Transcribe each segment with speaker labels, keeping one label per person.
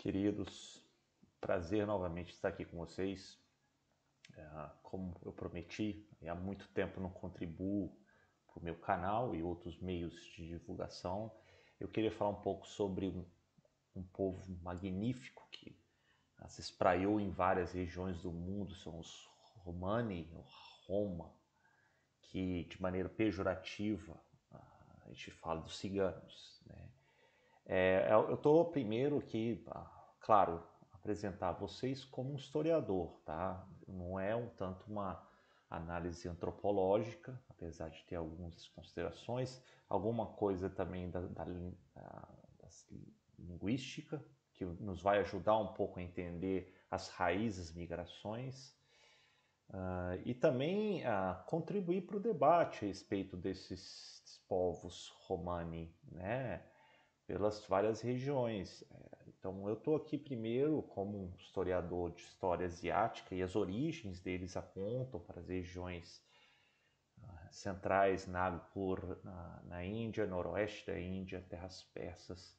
Speaker 1: queridos, prazer novamente estar aqui com vocês. É, como eu prometi, há muito tempo não contribuo para o meu canal e outros meios de divulgação. Eu queria falar um pouco sobre um, um povo magnífico que ah, se espraiou em várias regiões do mundo, são os Romani, Roma, que de maneira pejorativa ah, a gente fala dos ciganos, né? É, é, eu estou primeiro aqui, ah, claro, apresentar vocês como um historiador, tá? Não é um tanto uma análise antropológica, apesar de ter algumas considerações, alguma coisa também da, da, da, da linguística, que nos vai ajudar um pouco a entender as raízes, migrações, uh, e também uh, contribuir para o debate a respeito desses, desses povos romani, né? pelas várias regiões. É, então, eu estou aqui primeiro como um historiador de história asiática e as origens deles apontam para as regiões ah, centrais, Nagpur, na, na Índia, noroeste da Índia, terras persas,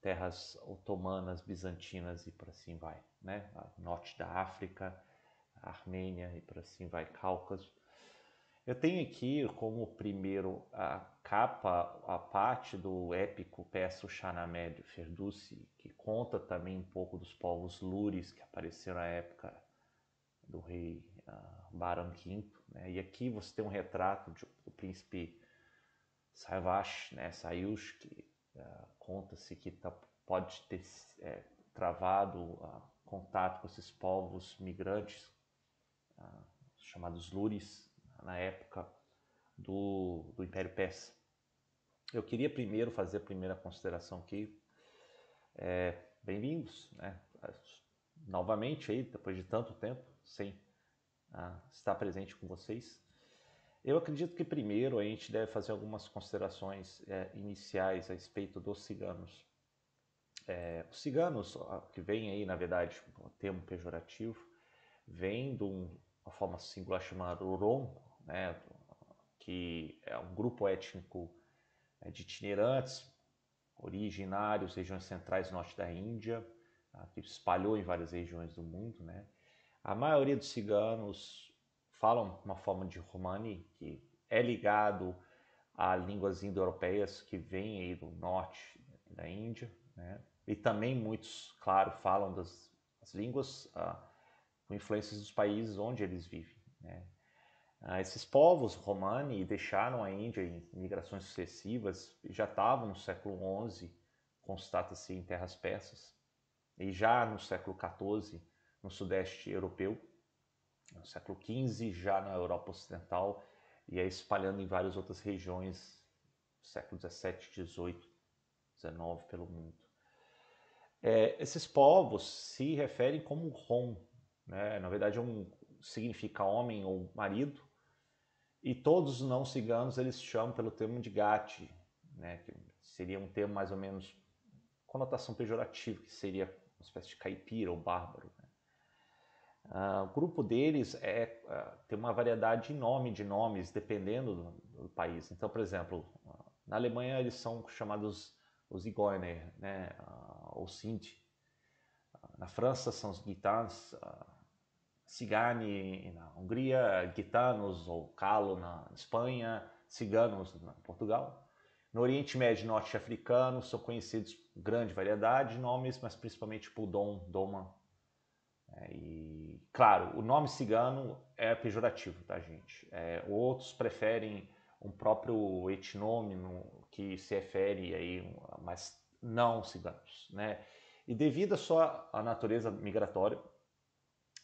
Speaker 1: terras otomanas, bizantinas e por assim vai, né? norte da África, Armênia e por assim vai, Cáucaso. Eu tenho aqui como primeiro a capa, a parte do épico Peço Xanamé de Ferdusi, que conta também um pouco dos povos lures que apareceram na época do rei uh, Barão V. Né? E aqui você tem um retrato de, do príncipe Saivash, né? Sayush, que uh, conta-se que tá, pode ter é, travado uh, contato com esses povos migrantes chamados lures, na época do, do Império Persa. Eu queria primeiro fazer a primeira consideração aqui. É, Bem-vindos, né? novamente aí, depois de tanto tempo, sem ah, estar presente com vocês. Eu acredito que primeiro a gente deve fazer algumas considerações é, iniciais a respeito dos ciganos. É, os ciganos, que vem aí, na verdade, um termo pejorativo, vem de uma forma singular chamada Rom, né, que é um grupo étnico é, de itinerantes, originários, regiões centrais e norte da Índia, tá, que espalhou em várias regiões do mundo. Né? A maioria dos ciganos falam uma forma de romani, que é ligado a línguas indo-europeias que vêm aí do norte da Índia, né? e também muitos, claro, falam das línguas ah, com influências dos países onde eles vivem. Né? Ah, esses povos romani deixaram a Índia em migrações sucessivas, já estavam no século XI, constata-se em terras persas, e já no século XIV, no sudeste europeu, no século XV, já na Europa Ocidental, e aí espalhando em várias outras regiões, século XVII, XVIII, XIX, pelo mundo. É, esses povos se referem como Rom, né? na verdade é um significa homem ou marido, e todos os não ciganos eles chamam pelo termo de gati, né, que seria um termo mais ou menos conotação pejorativa, que seria uma espécie de caipira ou bárbaro. Né? Uh, o grupo deles é, uh, tem uma variedade enorme de nomes, dependendo do, do país. Então, por exemplo, na Alemanha eles são chamados os Zigeuner, né, ah, ou Sinti. na França são os Guitans, Cigani na Hungria, Gitanos ou Calo na Espanha, Ciganos na Portugal. No Oriente Médio norte-africano são conhecidos grande variedade de nomes, mas principalmente por Dom, Doma. É, e, claro, o nome cigano é pejorativo, tá, gente? É, outros preferem um próprio etnômino que se refere aí, mas não ciganos, né? E devido à sua natureza migratória,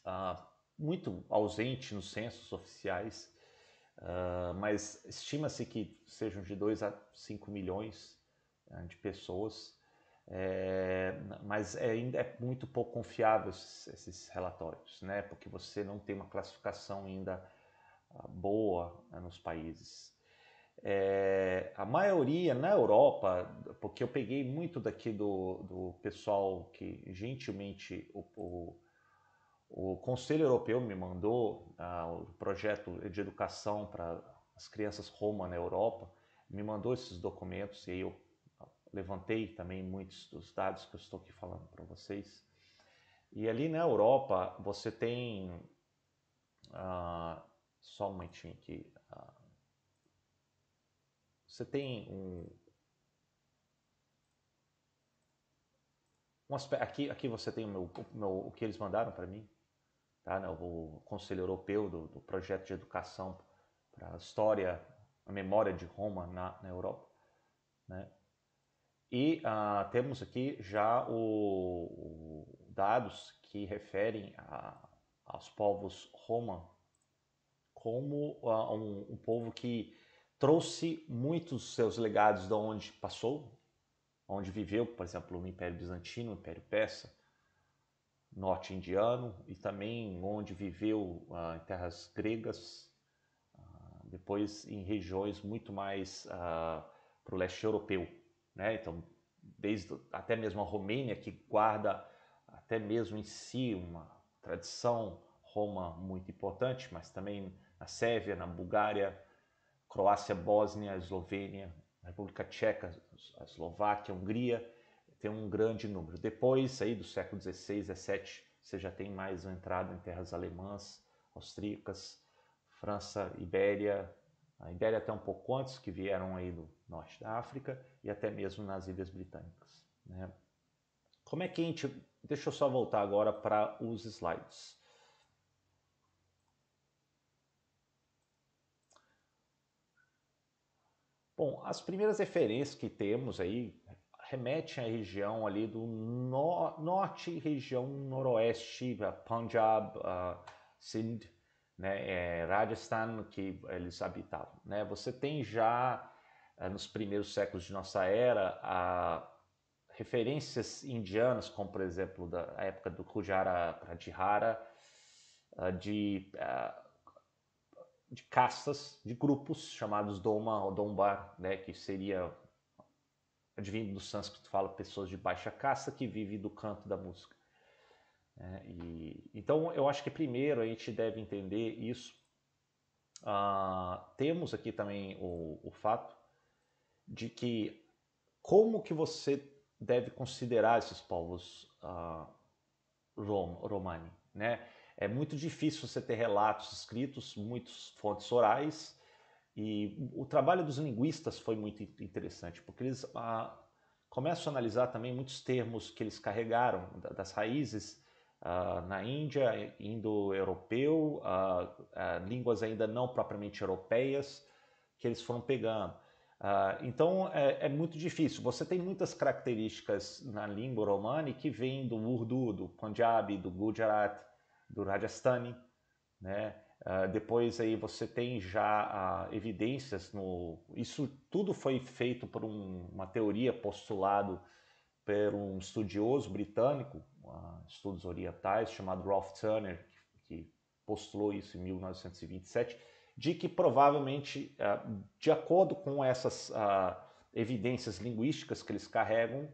Speaker 1: Uh, muito ausente nos censos oficiais, uh, mas estima-se que sejam de 2 a 5 milhões uh, de pessoas, é, mas é ainda é, muito pouco confiável esses, esses, relatórios, né? porque você não tem uma classificação ainda ah, boa né, nos países. É, a maioria na Europa, porque eu peguei muito daqui do, do pessoal que gentilmente o, o o Conselho Europeu me mandou ah, o projeto de educação para as crianças Roma na Europa, me mandou esses documentos e eu levantei também muitos dos dados que eu estou aqui falando para vocês. E ali na Europa você tem. Ah, só um momentinho aqui. Ah, você tem um, um. Aqui, aqui você tem o, meu, o, meu, o que eles mandaram para mim tá? Né? o Conselho Europeu do, do Projeto de Educação para a História, a Memória de Roma na, na Europa. Né? E uh, temos aqui já o, o dados que referem a, aos povos Roma como ah, um, um, povo que trouxe muitos seus legados de onde passou, onde viveu, por exemplo, no Império Bizantino, no Império Persa, norte indiano e também onde viveu ah, em terras gregas, ah, depois em regiões muito mais ah, para o leste europeu, né? Então, desde até mesmo a Romênia que guarda até mesmo em si uma tradição Roma muito importante, mas também na Sérvia, na Bulgária, Croácia, Bósnia, Eslovênia, República Tcheca, a Eslováquia, a Hungria tem um grande número. Depois aí do século XVI, XVII, você já tem mais uma entrada em terras alemãs, austríacas, França, Ibéria, a Ibéria até um pouco antes, que vieram aí do norte da África e até mesmo nas Ilhas Britânicas. Né? Como é que a gente... Deixa eu só voltar agora para os slides. Bom, as primeiras referências que temos aí remete à região ali do no, norte, região noroeste, Punjab, uh, Sindh, né, é, Rajasthan, que eles habitavam. Né? Você tem já, eh, nos primeiros séculos de nossa era, a, referências indianas, como por exemplo da época do Kujara Pratihara, uh, eh, de, uh, de castas, de grupos chamados Doma ou Dombar, né, que seria advindo do sânscrito, fala pessoas de baixa casta que vivem do canto da música. É, e, então, eu acho que primeiro a gente deve entender isso. Ah, temos aqui também o, o fato de que como que você deve considerar esses povos ah, rom, romani, né? É muito difícil você ter relatos escritos, muitas fontes orais, e o trabalho dos linguistas foi muito interessante, porque eles ah, começam a analisar também muitos termos que eles carregaram das raízes ah, na Índia, indo-europeu, ah, ah, línguas ainda não propriamente europeias, que eles foram pegando. Ah, então é, é, muito difícil. Você tem muitas características na língua romana que vêm do Urdu, do Punjabi, do Gujarat, do Rajasthani, né? Ah, depois aí você tem já uh, evidências no. Isso tudo foi feito por um, uma teoria postulado por um estudioso britânico, uh, estudos orientais, chamado Ralph Turner, que, que, postulou isso em 1927, de que provavelmente, de acordo com essas evidências linguísticas que eles carregam,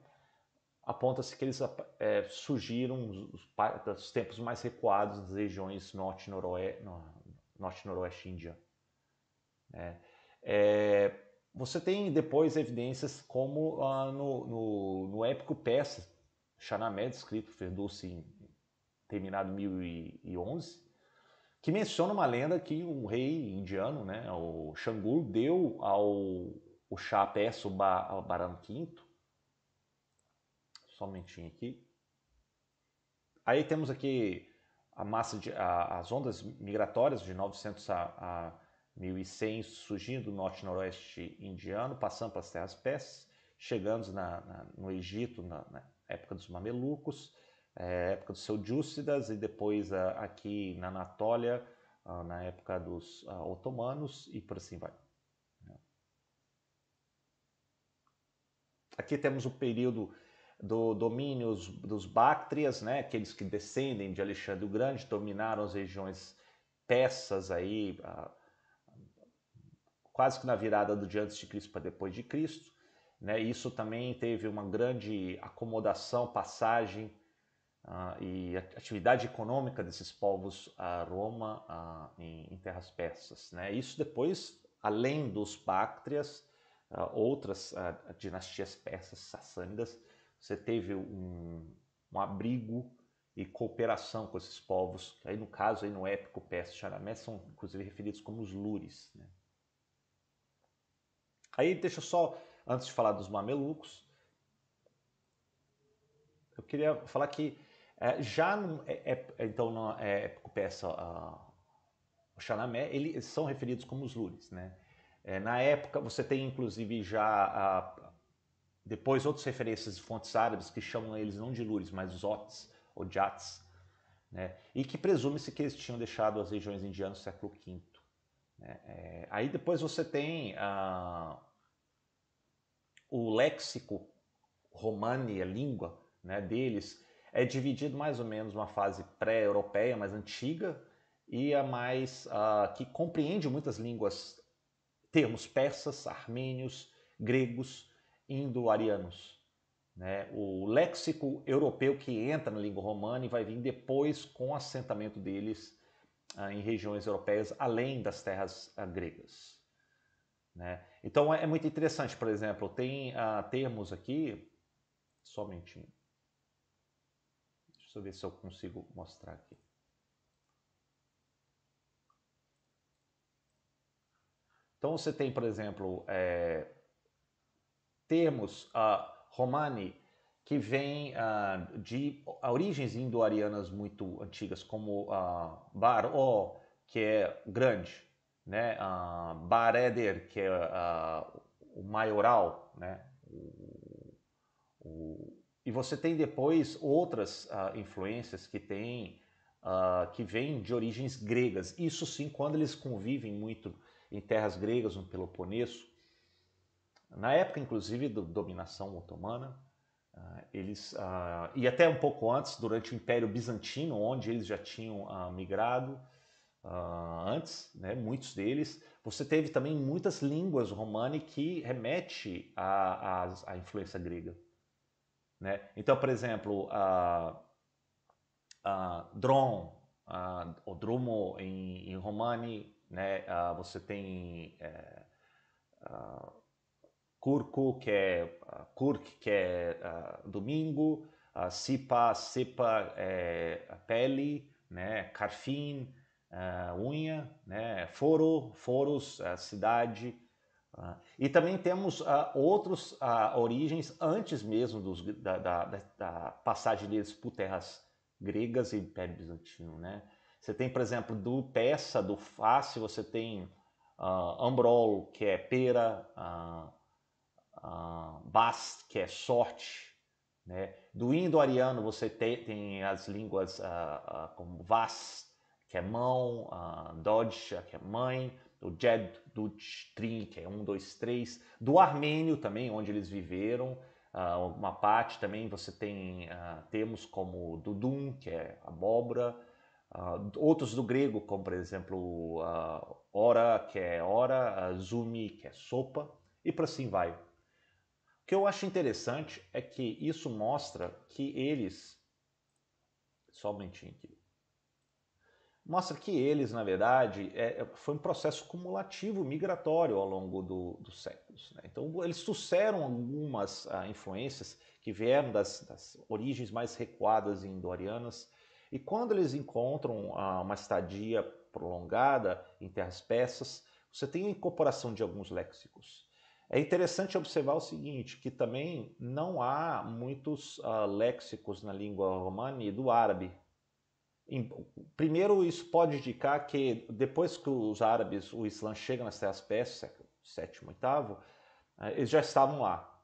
Speaker 1: aponta-se que eles é, surgiram dos tempos mais recuados das regiões norte-noroeste, norte-noroeste Índia. É, é, você tem depois evidências como ah, no, no, no, épico persa, Shanamed, escrito Ferdowsi, terminado em 1011, que menciona uma lenda que um rei indiano, né, o Xangur, deu ao o chá persa, o Barão V. Só um minutinho aqui. Aí temos aqui a massa de, a, as ondas migratórias de 900 a, a 1100 surgindo do norte-noroeste indiano, passando pelas terras persas, chegando na, na, no Egito na, na, época dos mamelucos, é, época dos seljúcidas e depois a, aqui na Anatólia, a, na época dos a, otomanos e por assim vai. Aqui temos o período do domínio dos Báctrias, né? aqueles que descendem de Alexandre o Grande, dominaram as regiões persas aí, quase que na virada do antes de Cristo para depois de Cristo. Né? Isso também teve uma grande acomodação, passagem uh, e atividade econômica desses povos a Roma uh, em, em, terras persas. Né? Isso depois, além dos Báctrias, uh, outras ah, dinastias persas sassânidas você teve um, um abrigo e cooperação com esses povos. Aí no caso, aí no épico peça Xaramé, são inclusive referidos como os Lures. Né? Aí deixa eu só, antes de falar dos mamelucos, eu queria falar que é, já no, é, é, então no épico peça o Xanamé, eles são referidos como os Lures. Né? É, na época, você tem inclusive já a, depois, outras referências de fontes árabes que chamam eles não de Lures, mas Zots ou Jats, né? e que presume-se que eles tinham deixado as regiões indianas no século V. Né? É, aí depois você tem ah, o léxico romani, a língua né, deles, é dividido mais ou menos uma fase pré-europeia, mais antiga, e a mais que compreende muitas línguas, termos persas, armênios, gregos, indo-arianos. Né? O léxico europeu que entra na língua romana e vai vir depois com o assentamento deles ah, em regiões europeias, além das terras ah, gregas. Né? Então é, é muito interessante, por exemplo, tem ah, termos aqui, somente um. Deixa eu ver se eu consigo mostrar aqui. Então você tem, por exemplo, é, temos a Romani que vem uh, de origens indo-arianas muito antigas, como uh, Bar-O, que é grande, né? uh, Bar-Eder, que é uh, o maioral, né? O, o... e você tem depois outras uh, influências que têm uh, que vêm de origens gregas. Isso sim, quando eles convivem muito em terras gregas, no Peloponeso, na época, inclusive, da dominação otomana, ah, eles ah, e até um pouco antes, durante o Império Bizantino, onde eles já tinham ah, migrado antes, né, muitos deles, você teve também muitas línguas romani que remete à, a influência grega. Né? Então, por exemplo, a, a Dron, o Drumo em, em romani, né? você tem eh, Curco, que é ah, Kurk, que é uh, domingo, uh, Sipa, Sipa é pele, né? Carfin, uh, unha, né? Foro, Foros, uh, cidade. e também temos uh, outras origens antes mesmo dos, da, da, da, passagem deles por terras gregas e Império Bizantino, né? Você tem, por exemplo, do Peça, do face você tem uh, Ambrol, que é pera, uh, Bast, que é sorte. Né? Do indo-ariano você tem, tem, as línguas uh, uh, como Vas, que é mão, uh, Dodge, que é mãe, o Jed, Dutch, Trin, que é um, dois, três. Do armênio também, onde eles viveram. Uh, uma parte também você tem uh, termos como Dudum, que é abóbora. Uh, outros do grego, como por exemplo, uh, ora, que é hora, uh, zumi, que é sopa, e por assim vai que eu acho interessante é que isso mostra que eles. Só um momentinho aqui. Mostra que eles, na verdade, é, é, foi um processo cumulativo migratório ao longo do, dos séculos. Né? Então, eles trouxeram algumas ah, influências que vieram das, das origens mais recuadas indo-arianas, e quando eles encontram ah, uma estadia prolongada em terras peças você tem a incorporação de alguns léxicos. É interessante observar o seguinte, que também não há muitos uh, léxicos na língua romana e do árabe. Em, primeiro, isso pode indicar que depois que os árabes, o Islã chega nas terras persas, século VII, VIII, uh, eles já estavam lá,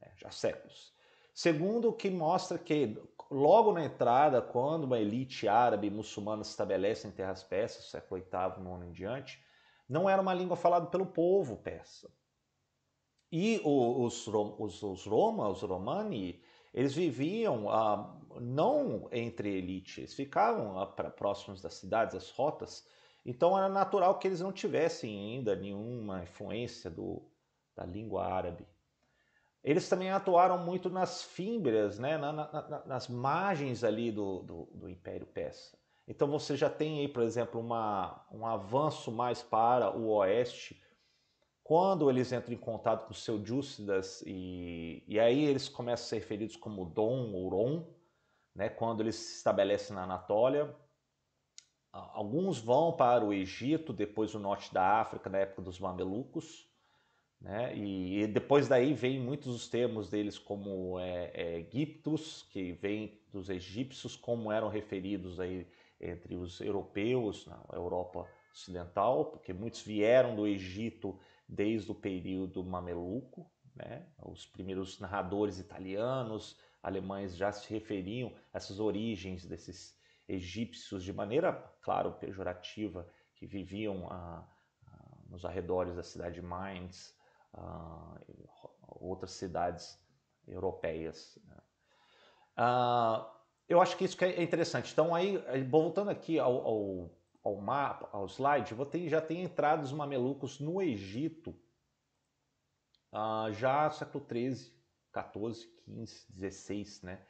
Speaker 1: né, já há séculos. Segundo, que mostra que logo na entrada, quando uma elite árabe e muçulmana se estabelece em terras persas, século VIII, no ano em diante, não era uma língua falada pelo povo persa e os, os, os Roma, os Romani, eles viviam ah, não entre elites, eles ficavam ah, próximos das cidades, das rotas, então era natural que eles não tivessem ainda nenhuma influência do, da língua árabe. Eles também atuaram muito nas fímbrias, né, na, na, na, nas margens ali do, do, do, Império Persa. Então você já tem aí, por exemplo, uma, um avanço mais para o oeste, quando eles entram em contato com o seu Júcidas e, e aí eles começam a ser referidos como Dom ou Ron, né, quando eles se estabelecem na Anatólia, alguns vão para o Egito, depois o norte da África, na época dos mamelucos, né? E, e, depois daí vem muitos dos termos deles como é, é, Egiptos, que vem dos egípcios, como eram referidos aí entre os europeus na Europa Ocidental, porque muitos vieram do Egito desde o período mameluco, né? os primeiros narradores italianos, alemães já se referiam a essas origens desses egípcios de maneira, claro, pejorativa, que viviam a, a, nos arredores da cidade de Mainz, a, outras cidades europeias. Né? Ah, eu acho que isso que é interessante. Então, aí, voltando aqui ao, ao ao mapa, ao slide, ter, já tem entrado os mamelucos no Egito ah, já século XIII, XIV, XV, XVI, né?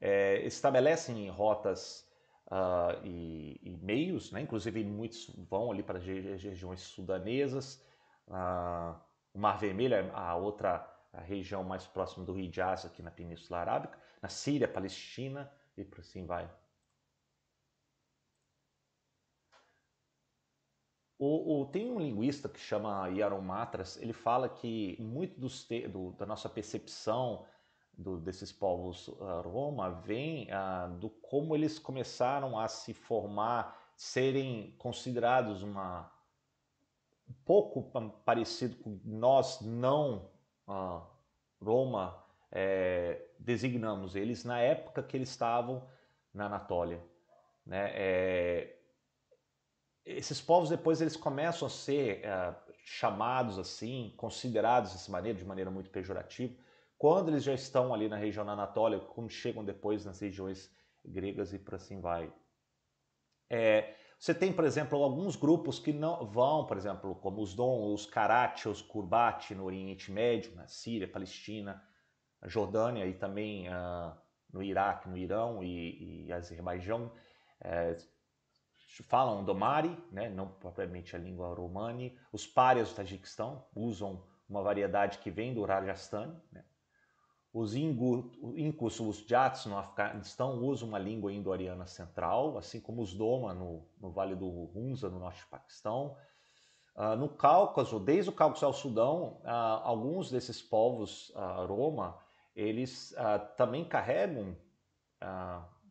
Speaker 1: É, estabelecem rotas ah, e, e, meios, né? inclusive muitos vão ali para as regiões sudanesas, ah, o Mar Vermelho, é a outra a região mais próxima do Rio Hijaz, aqui na Península Arábica, na Síria, Palestina, e por assim vai. O, o, tem um linguista que chama Yaron Matras, ele fala que muito dos te, do, da nossa percepção do, desses povos uh, Roma vem uh, do como eles começaram a se formar, serem considerados uma um pouco parecido com nós não uh, Roma é, designamos eles na época que eles estavam na Anatólia, né? É, esses povos depois eles começam a ser eh, chamados assim, considerados dessa maneira, de maneira muito pejorativa, quando eles já estão ali na região Anatólia, quando chegam depois nas regiões gregas e por assim vai. É, você tem, por exemplo, alguns grupos que não vão, por exemplo, como os Dom, os Karate, os Kurbati no Oriente Médio, na Síria, Palestina, Jordânia e também uh, no Iraque, no Irão e, e Azerbaijão. É, falam domari, né, não propriamente a língua romani. Os párias do Tajiquistão usam uma variedade que vem do Rajasthan. Né. Os incus, os jats no Afeganistão usam uma língua indo-ariana central, assim como os doma no, no Vale do Hunza, no norte do Paquistão. Uh, no Cáucaso, desde o Cáucaso ao Sudão, uh, alguns desses povos uh, Roma, eles também carregam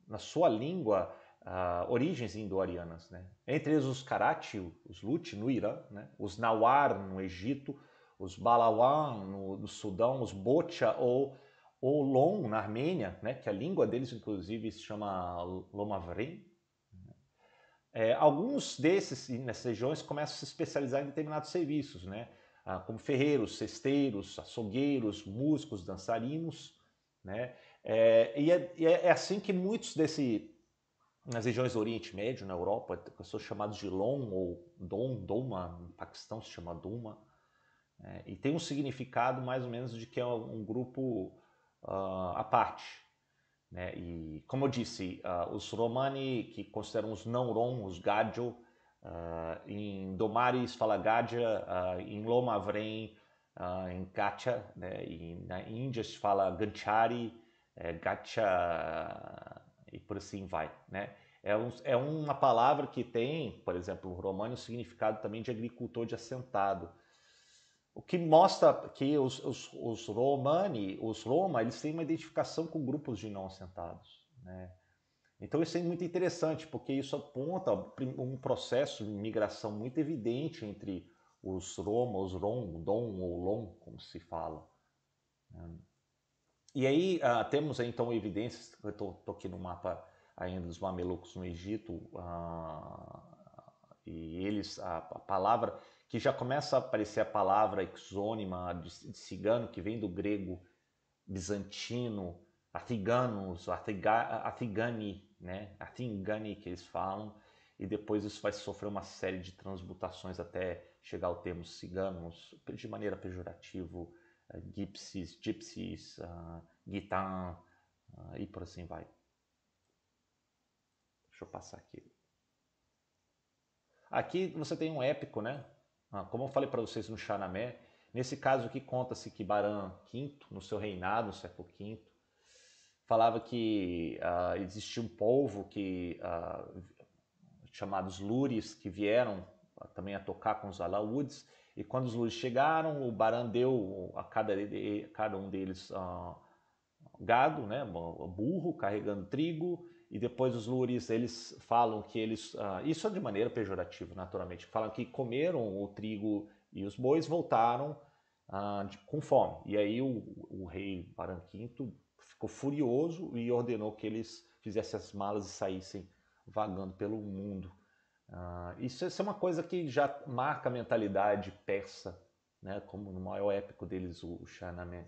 Speaker 1: na sua língua uh, origens indo-arianas. Né? Entre eles os Karachi, os Luti no Irã, né? os Nawar no Egito, os Balawan no, no Sudão, os Bocha ou Olon na Armênia, né? que a língua deles inclusive se chama Lomavrim. Né? É, alguns desses, nessas regiões, começam a se especializar em determinados serviços, né? Ah, como ferreiros, cesteiros, açougueiros, músicos, dançarinos. Né? É, e, é, e é, é assim que muitos desse, nas regiões do Oriente Médio, na Europa, pessoas chamadas de Lom ou Dom, Doma, no Paquistão se chama Duma, é, e tem um significado mais ou menos de que é um grupo uh, à parte. Né? E, como eu disse, uh, os Romani, que consideram os não-Rom, os Gadio, uh, ah, em Domares fala Gadja, em Lomavren, em Gacha, né? e na Índia se fala Ganchari, é, Gacha e por assim vai, né? É, um, é uma palavra que tem, por exemplo, o romano, o significado também de agricultor de assentado. O que mostra que os, os, os romani, os roma, eles têm uma identificação com grupos de não assentados, né? Então isso é muito interessante, porque isso aponta um processo de migração muito evidente entre os Roma, os Rom, Dom ou Lom, como se fala. Né? E aí uh, temos então evidências, eu estou aqui no mapa ainda dos mamelucos no Egito, uh, e eles, a, a, palavra, que já começa a aparecer a palavra exônima de, de cigano, que vem do grego bizantino, artiganos, artiga, artigani, né? artigani que eles falam, e depois isso vai sofrer uma série de transmutações até chegar ao termo ciganos, de maneira pejorativa, eh, gypsies, gypsies, uh, guitar uh, e por assim vai. Deixa eu passar aqui. Aqui você tem um épico, né? Ah, como eu falei para vocês no Xanamé, nesse caso aqui conta-se que Baran V, no seu reinado, no século V, falava que uh, existia um povo que ah, chamados Lures que vieram ah, também a tocar com os alaúdes e quando os lures chegaram, o Baran deu a cada, a cada um deles ah, gado, né, burro, carregando trigo, e depois os lures eles falam que eles, ah, isso é de maneira pejorativa, naturalmente, falam que comeram o trigo e os bois voltaram ah, de, com fome. E aí o, o rei Baran V ficou furioso e ordenou que eles fizessem as malas e saíssem vagando pelo mundo. Ah, isso, isso, é uma coisa que já marca a mentalidade persa, né? como no maior épico deles, o, o Shahnameh.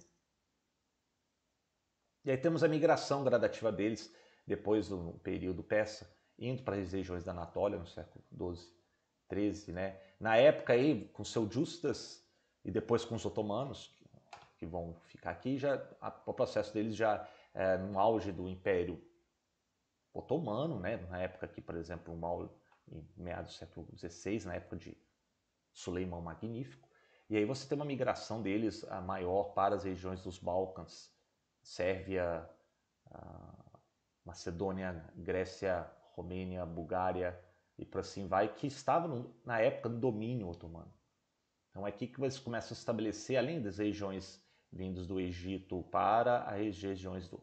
Speaker 1: E aí temos a migração gradativa deles, depois do período persa, indo para as regiões da Anatólia, no século XII, XIII. Né? Na época, aí, com justas e depois com os otomanos, que, que vão ficar aqui, já, a, o processo deles já é, no auge do Império Otomano, né? na época que, por exemplo, o Mauro em meados do século XVI, na época de Suleimão Magnífico. E aí você tem uma migração deles a maior para as regiões dos Balcãs, Sérvia, Macedônia, Grécia, Romênia, Bulgária e por assim vai, que estavam na época no domínio otomano. Então é aqui que eles começam a estabelecer, além das regiões vindas do Egito para as regiões do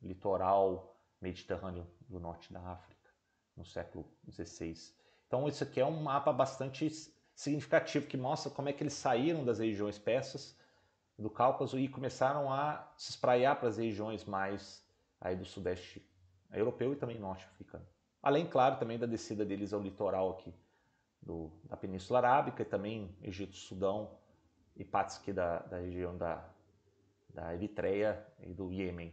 Speaker 1: litoral mediterrâneo do norte da África no século XVI. Então isso aqui é um mapa bastante significativo que mostra como é que eles saíram das regiões persas do Cáucaso e começaram a se espraiar para as regiões mais aí do sudeste europeu e também norte africano. Além, claro, também da descida deles ao litoral aqui do, da Península Arábica e também Egito, Sudão e partes aqui da, da região da, da Eritreia e do Iêmen.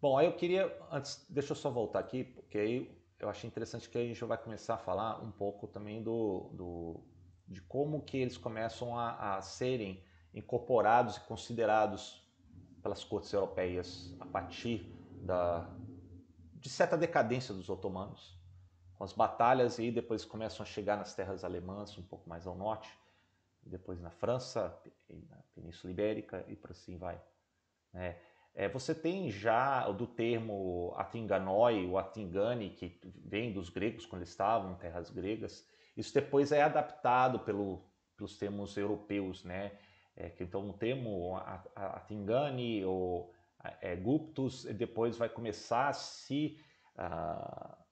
Speaker 1: Bom, aí eu queria, antes, deixa eu só voltar aqui, porque aí eu achei interessante que a gente vai começar a falar um pouco também do, do de como que eles começam a, a serem incorporados e considerados pelas cortes europeias a partir da, de certa decadência dos otomanos, com as batalhas e depois começam a chegar nas terras alemãs, um pouco mais ao norte, depois na França, na Península Ibérica e por assim vai. É. É, você tem já do termo Atinganoi ou Atingani, que vem dos gregos quando eles estavam em terras gregas, isso depois é adaptado pelo, pelos termos europeus, né? É, então o termo Atingani ou é, Guptus depois vai começar a se,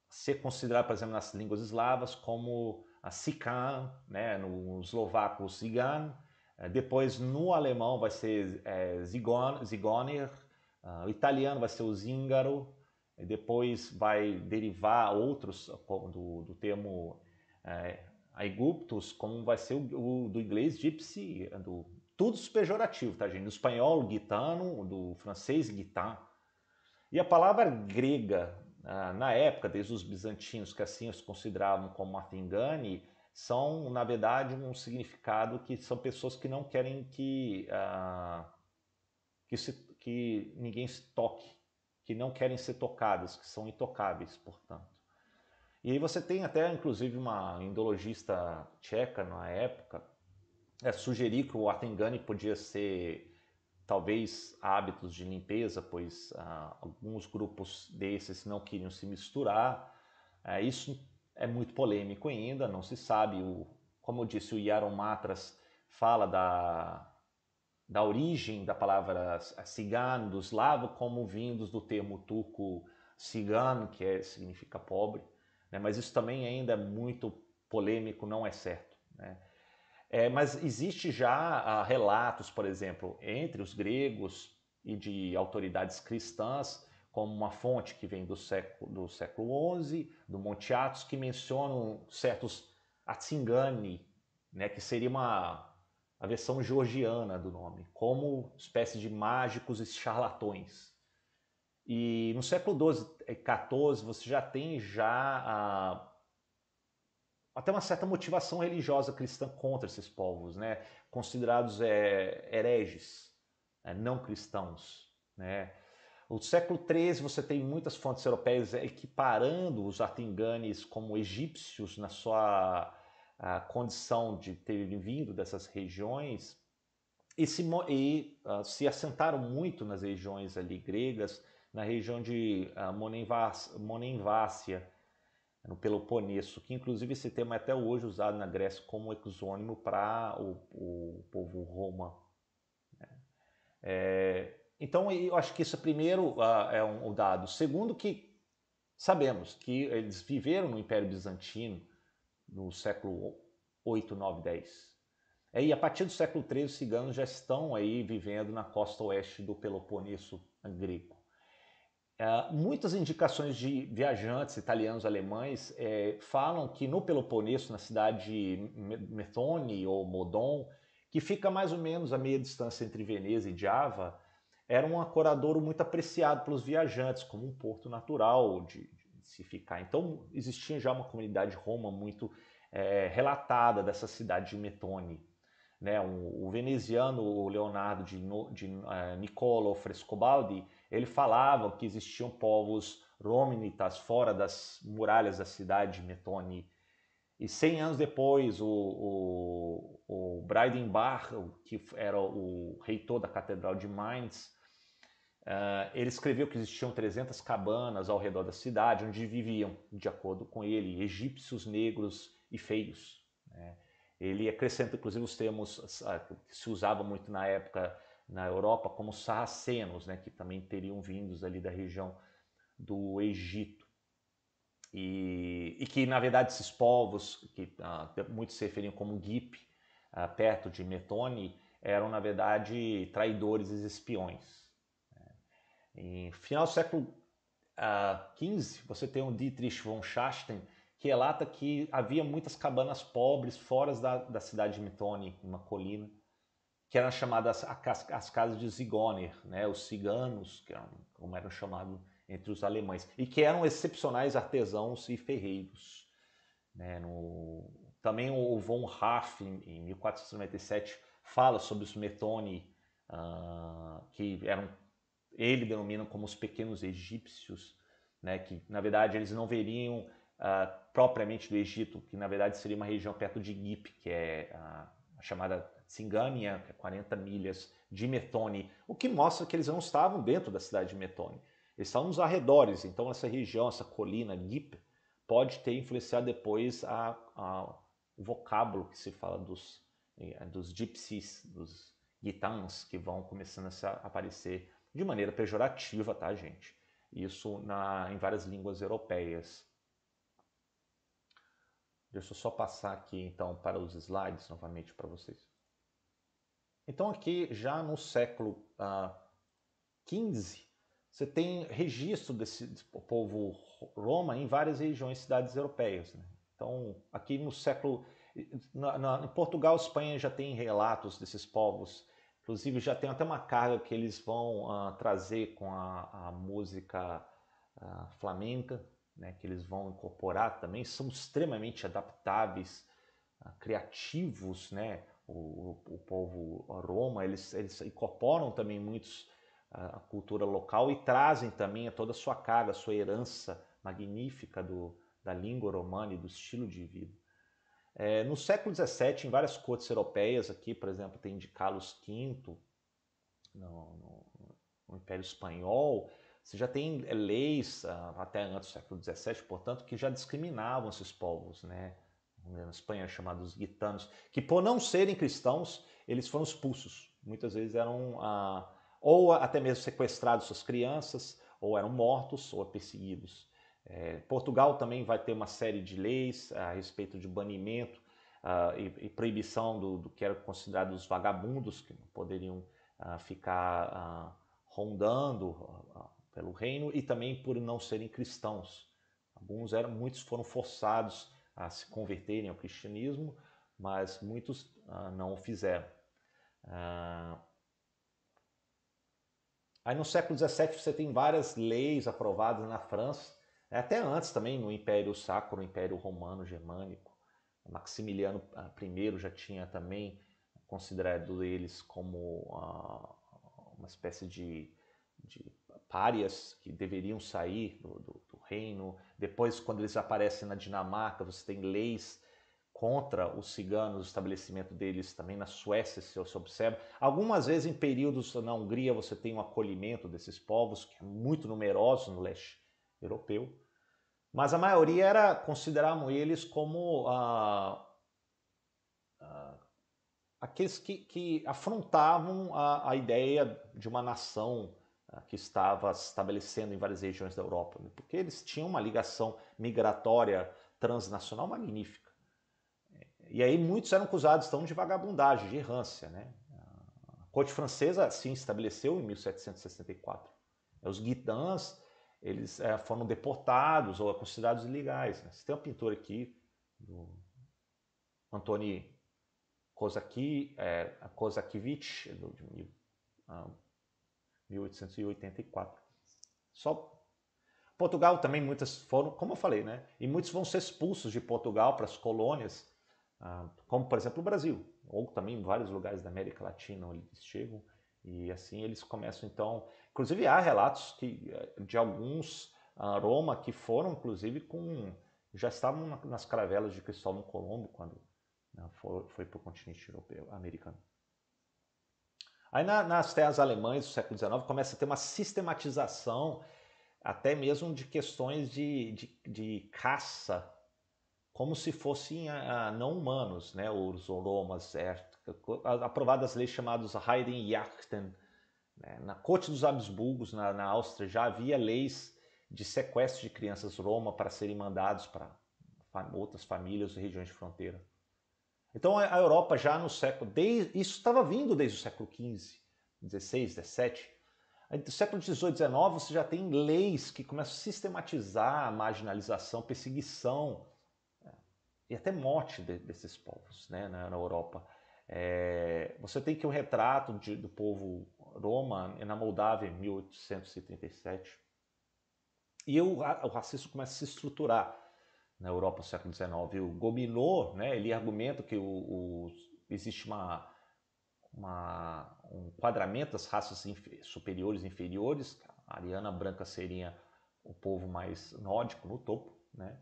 Speaker 1: ser considerado, por exemplo, nas línguas eslavas como a Sikan, né? no eslovaco Sigan, é, depois no alemão vai ser é, Zigon, Zigoner, Uh, o italiano vai ser o zingaro, e depois vai derivar outros ah, do, do termo é, eh, aegyptus, como vai ser o, o, do inglês gypsy, eh, do, tudo pejorativo, tá gente? Do espanhol guitano, do francês guitar. E a palavra grega, uh, na época, desde os bizantinos, que assim os consideravam como matingani, são, na verdade, um significado que são pessoas que não querem que, uh, que se que ninguém se toque, que não querem ser tocadas, que são intocáveis, portanto. E aí você tem até, inclusive, uma indologista tcheca na época é, sugerir que o Atengani podia ser talvez hábitos de limpeza, pois ah, alguns grupos desses não queriam se misturar. É, isso é muito polêmico ainda, não se sabe. O, como eu disse, o Yaron Matras fala da da origem da palavra cigano, do eslavo, como vindos do termo turco cigano, que é, significa pobre, né? mas isso também ainda é muito polêmico, não é certo. Né? É, mas existe já uh, relatos, por exemplo, entre os gregos e de autoridades cristãs, como uma fonte que vem do século, do século XI, do Monte Atos, que mencionam certos atzingani, né, que seria uma a versão georgiana do nome, como espécie de mágicos e charlatões. E no século XII e XIV você já tem já a, até uma certa motivação religiosa cristã contra esses povos, né? considerados é, hereges, é, não cristãos. Né? O século XIII você tem muitas fontes europeias é, equiparando os artinganes como egípcios na sua a condição de terem vindo dessas regiões e se, e, uh, se assentaram muito nas regiões ali gregas, na região de uh, ah, Monenvácia, Monenvácia, no Peloponeso, que inclusive esse termo é até hoje usado na Grécia como exônimo para o, o, povo Roma. Né? É, então, eu acho que isso, é primeiro, uh, é um, um dado. Segundo, que sabemos que eles viveram no Império Bizantino, no século 8, 9, 10. É, e a partir do século 13, os ciganos já estão aí vivendo na costa oeste do Peloponeso grego. É, muitas indicações de viajantes italianos alemães é, falam que no Peloponeso, na cidade de Methone ou Modon, que fica mais ou menos a meia distância entre Veneza e Java, era um acoradouro muito apreciado pelos viajantes como um porto natural de, intensificar. Então, existia já uma comunidade roma muito é, relatada dessa cidade de Metone. Né? O, o veneziano Leonardo de, de uh, é, Niccolo Frescobaldi, ele falava que existiam povos rominitas fora das muralhas da cidade de Metone. E 100 anos depois, o, o, o Breidenbach, que era o reitor da Catedral de Mainz, Uh, ele escreveu que existiam 300 cabanas ao redor da cidade, onde viviam, de acordo com ele, egípcios negros e feios. Né? Ele acrescenta, inclusive, os termos ah, que se usava muito na época na Europa, como sarracenos, né? que também teriam vindos ali da região do Egito. E, e que, na verdade, esses povos, que uh, muitos se referiam como Gip, uh, perto de Metone, eram, na verdade, traidores e espiões. Em final do século XV, uh, ah, você tem o Dietrich von Schachten, que relata que havia muitas cabanas pobres fora da, da cidade de Mitone, uma colina, que eram chamadas as, as casas de Zigoner, né? os ciganos, que eram, como eram chamados entre os alemães, e que eram excepcionais artesãos e ferreiros. Né? No, também o von Raff, em, em 1497, fala sobre os Metoni, uh, ah, que eram ele denomina como os pequenos egípcios, né, que na verdade eles não veriam uh, propriamente do Egito, que na verdade seria uma região perto de Gip, que é a, a chamada Singânia, que é 40 milhas de Metone, o que mostra que eles não estavam dentro da cidade de Metone, eles estavam nos arredores, então essa região, essa colina Gip, pode ter influenciado depois a, a, o vocábulo que se fala dos, eh, dos gypsies, dos gitans, que vão começando a aparecer de maneira pejorativa, tá, gente? Isso na, em várias línguas europeias. Deixa eu só passar aqui então para os slides novamente para vocês. Então aqui já no século XV ah, você tem registro desse povo Roma em várias regiões, cidades europeias. Né? Então aqui no século na, na, em Portugal, Espanha já tem relatos desses povos Inclusive já tem até uma carga que eles vão uh, trazer com a, a música uh, flamenca, né, que eles vão incorporar também. São extremamente adaptáveis, uh, criativos, né? O, o, povo Roma, eles, eles incorporam também muitos a cultura local e trazem também toda a sua carga, a sua herança magnífica do, da língua romana e do estilo de vida. É, no século XVII, em várias cortes europeias, aqui, por exemplo, tem de Carlos V, no, no, no Império Espanhol, você já tem é, leis ah, até antes do século XVII, portanto, que já discriminavam esses povos, né? Na Espanha, chamados gitanos, que por não serem cristãos, eles foram expulsos. Muitas vezes eram ah, ou até mesmo sequestrados suas crianças, ou eram mortos, ou perseguidos. É, Portugal também vai ter uma série de leis a respeito de banimento uh, e, e, proibição do, do, que era considerado os vagabundos, que poderiam uh, ficar uh, rondando pelo reino, e também por não serem cristãos. Alguns eram, muitos foram forçados a se converterem ao cristianismo, mas muitos não o fizeram. Aí no século XVII você tem várias leis aprovadas na França até antes também, no Império Sacro, no Império Romano Germânico, Maximiliano ah, I já tinha também considerado eles como ah, uma espécie de, de párias que deveriam sair do, do, do reino. Depois, quando eles aparecem na Dinamarca, você tem leis contra os ciganos, o estabelecimento deles também na Suécia, se você observa. Algumas vezes, em períodos na Hungria, você tem um acolhimento desses povos, que é muito numeroso no leste europeu. Mas a maioria era consideravam eles como ah, ah, aqueles que, que afrontavam a, a, ideia de uma nação ah, que estava se estabelecendo em várias regiões da Europa, né? porque eles tinham uma ligação migratória transnacional magnífica. E aí muitos eram acusados então de vagabundagem, de errância, né? A corte francesa se assim, estabeleceu em 1764. É os guitans eles é, foram deportados ou considerados ilegais. Né? Você tem uma pintura aqui do Antoni Kozaki, é, eh, Kozakiewicz, de 1884. Ah, Só Portugal também muitas foram, como eu falei, né? E muitos vão ser expulsos de Portugal para as colônias, ah, como por exemplo o Brasil, ou também vários lugares da América Latina onde eles chegam. E assim eles começam então, inclusive há relatos que, eh, de alguns a Roma que foram inclusive com já estavam nas caravelas de Cristóvão Colombo quando né, foi para o continente europeu americano. Aí na, nas terras alemãs do século XIX começa a ter uma sistematização até mesmo de questões de, de, de caça, como se fossem a, ah, a ah, não humanos, né? os oromas, certo? aprovadas leis chamadas Heidenjachten. Né? Na corte dos Habsburgos, na, na Áustria, já havia leis de sequestro de crianças Roma para serem mandados para outras famílias e regiões de fronteira. Então a Europa já no século, desde, isso estava vindo desde o século XV, XVI, XVII. No século XVIII, XIX, você já tem leis que começam a sistematizar a marginalização, perseguição é, e até morte de, desses povos né, na, na Europa. É, você tem que um retrato de, do povo Roma na Moldávia em 1837. E o, o racismo começa a se estruturar na Europa no século XIX. E o né, ele argumenta que o, o, existe uma, uma, um quadramento das raças superiores e inferiores. A ariana branca seria o povo mais nórdico no topo, né?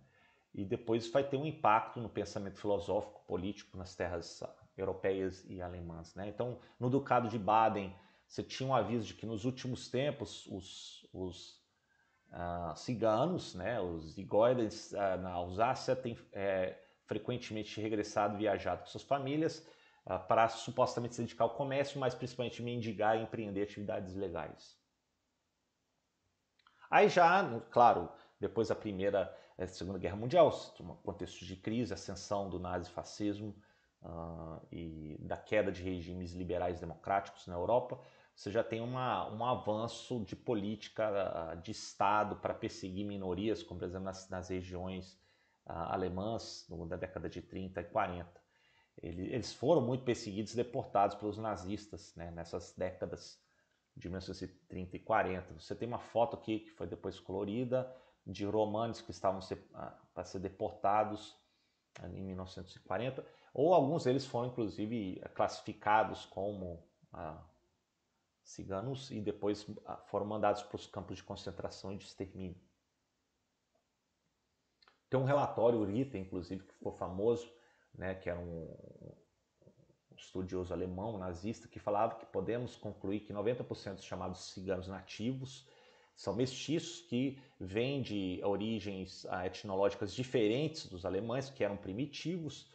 Speaker 1: E depois vai ter um impacto no pensamento filosófico, político nas terras europeias e alemãs. Né? Então, no Ducado de Baden, você tinha um aviso de que nos últimos tempos os, os uh, ciganos, né, os zigoides uh, na Alsácia, têm é, frequentemente regressado, viajado com suas famílias uh, para supostamente se dedicar ao comércio, mas principalmente mendigar e empreender atividades legais. Aí já, claro, depois da Primeira e eh, Segunda Guerra Mundial, um contexto de crise, ascensão do nazifascismo, fascismo uh, e da queda de regimes liberais democráticos na Europa, você já tem uma, um avanço de política ah, de Estado para perseguir minorias, como por exemplo nas, nas regiões uh, alemãs no, da década de 30 e 40. Ele, eles foram muito perseguidos e deportados pelos nazistas né, nessas décadas de 1930 e 40. Você tem uma foto aqui que foi depois colorida de romanos que estavam ser, ah, para ser deportados em 1940 ou alguns deles foram, inclusive, classificados como ah, ciganos e depois ah, foram mandados para os campos de concentração e de extermínio. Tem um relatório, Urita, inclusive, que ficou famoso, né, que era um estudioso alemão nazista, que falava que podemos concluir que 90% dos chamados ciganos nativos são mestiços que vêm de origens ah, etnológicas diferentes dos alemães, que eram primitivos,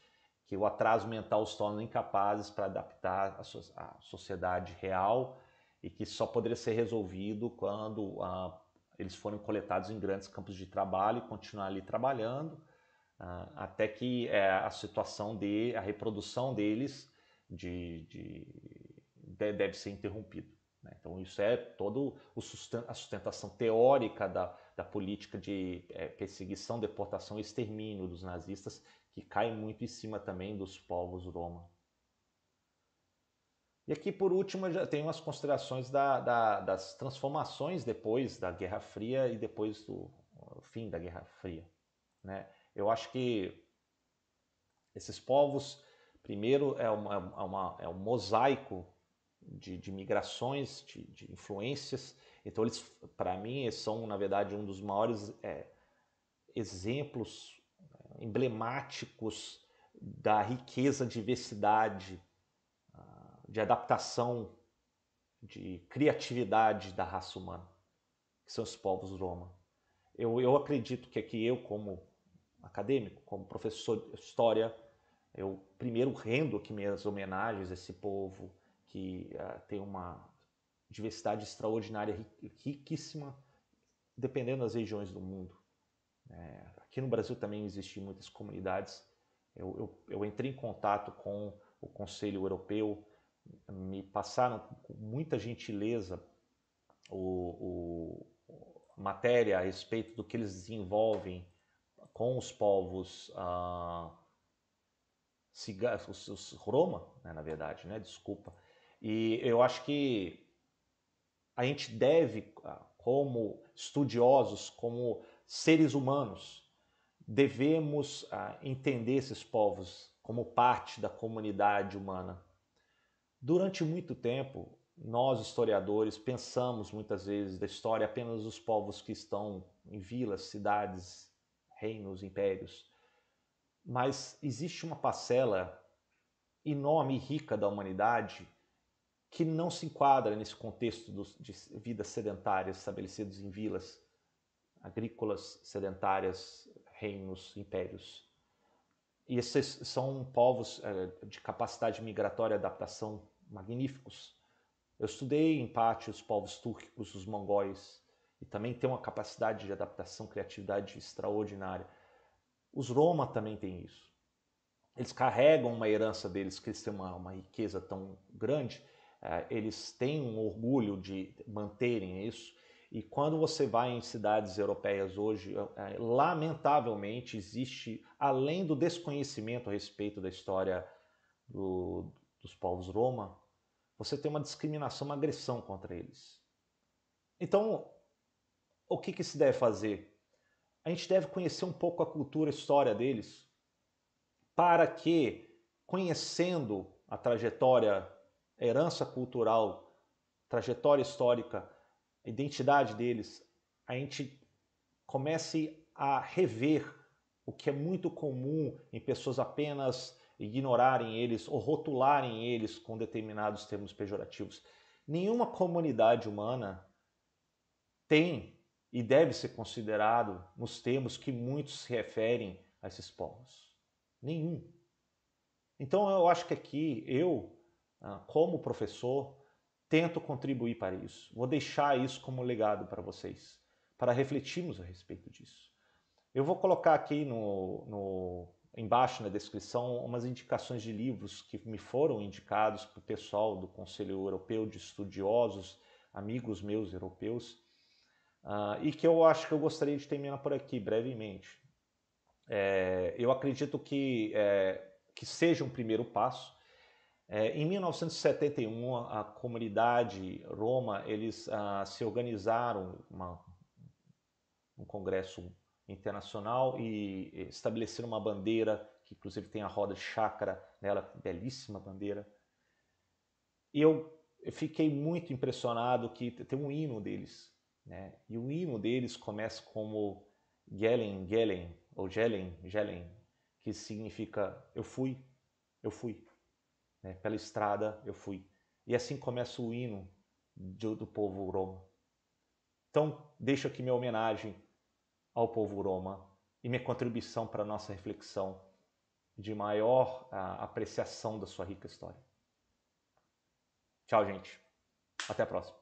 Speaker 1: que o atraso mental os torna incapazes para adaptar à so sociedade real e que só poderia ser resolvido quando ah, eles forem coletados em grandes campos de trabalho e continuar ali trabalhando ah, até que é, a situação de a reprodução deles de, de, de deve ser interrompida. Né? Então isso é todo a sustentação teórica da, da política de é, perseguição, deportação e extermínio dos nazistas que cai muito em cima também dos povos Roma. E aqui, por último, já tem umas considerações da, da, das transformações depois da Guerra Fria e depois do fim da Guerra Fria. Né? Eu acho que esses povos, primeiro, é, uma, é, é, uma, é um mosaico de, de migrações, de, de, influências. Então, eles, para mim, são, na verdade, um dos maiores é, exemplos emblemáticos da riqueza, diversidade, ah, de adaptação, de criatividade da raça humana, que são os povos Roma. Eu, eu acredito que aqui eu, como acadêmico, como professor de história, eu primeiro rendo aqui minhas homenagens a esse povo que uh, tem uma diversidade extraordinária, riquíssima, dependendo das regiões do mundo. É, aqui no Brasil também existem muitas comunidades. Eu, eu, eu, entrei em contato com o Conselho Europeu, me passaram com muita gentileza o, o matéria a respeito do que eles desenvolvem com os povos ah, os, os Roma, né, na verdade, né, desculpa. E eu acho que a gente deve, ah, como estudiosos, como seres humanos, devemos ah, entender esses povos como parte da comunidade humana. Durante muito tempo, nós historiadores pensamos muitas vezes da história apenas os povos que estão em vilas, cidades, reinos, impérios. Mas existe uma parcela enorme e rica da humanidade que não se enquadra nesse contexto de vidas sedentárias estabelecidas em vilas agrícolas, sedentárias, reinos, impérios. E esses são povos eh, de capacidade migratória e adaptação magníficos. Eu estudei em parte os povos túrquicos, os mongóis, e também tem uma capacidade de adaptação, criatividade extraordinária. Os Roma também têm isso. Eles carregam uma herança deles, que eles têm uma, uma riqueza tão grande, eh, eles têm um orgulho de manterem isso, e quando você vai em cidades europeias hoje, é, lamentavelmente existe, além do desconhecimento a respeito da história do, dos povos Roma, você tem uma discriminação, uma agressão contra eles. Então, o que, que se deve fazer? A gente deve conhecer um pouco a cultura, a história deles, para que, conhecendo a trajetória, a herança cultural, trajetória histórica a identidade deles, a gente comece a rever o que é muito comum em pessoas apenas ignorarem eles ou rotularem eles com determinados termos pejorativos. Nenhuma comunidade humana tem e deve ser considerado nos termos que muitos se referem a esses povos. Nenhum. Então eu acho que aqui eu, ah, como professor, Tento contribuir para isso. Vou deixar isso como legado para vocês, para refletirmos a respeito disso. Eu vou colocar aqui no, no embaixo na descrição umas indicações de livros que me foram indicados para o pessoal do Conselho Europeu de Estudiosos, amigos meus europeus, uh, e que eu acho que eu gostaria de terminar por aqui brevemente. É, eu acredito que, é, que seja um primeiro passo, é, em 1971, a, comunidade Roma eles ah, se organizaram uma, um congresso internacional e eh, estabeleceram uma bandeira que inclusive tem a roda de chácara nela, belíssima bandeira. E eu, eu fiquei muito impressionado que tem um hino deles, né? E o hino deles começa como Gelen, Gelen ou Gelen, Gelen, que significa eu fui, eu fui. Né? Pela estrada eu fui. E assim começa o hino do, do povo Roma. Então, deixo aqui minha homenagem ao povo Roma e minha contribuição para a nossa reflexão de maior a, apreciação da sua rica história. Tchau, gente. Até a próxima.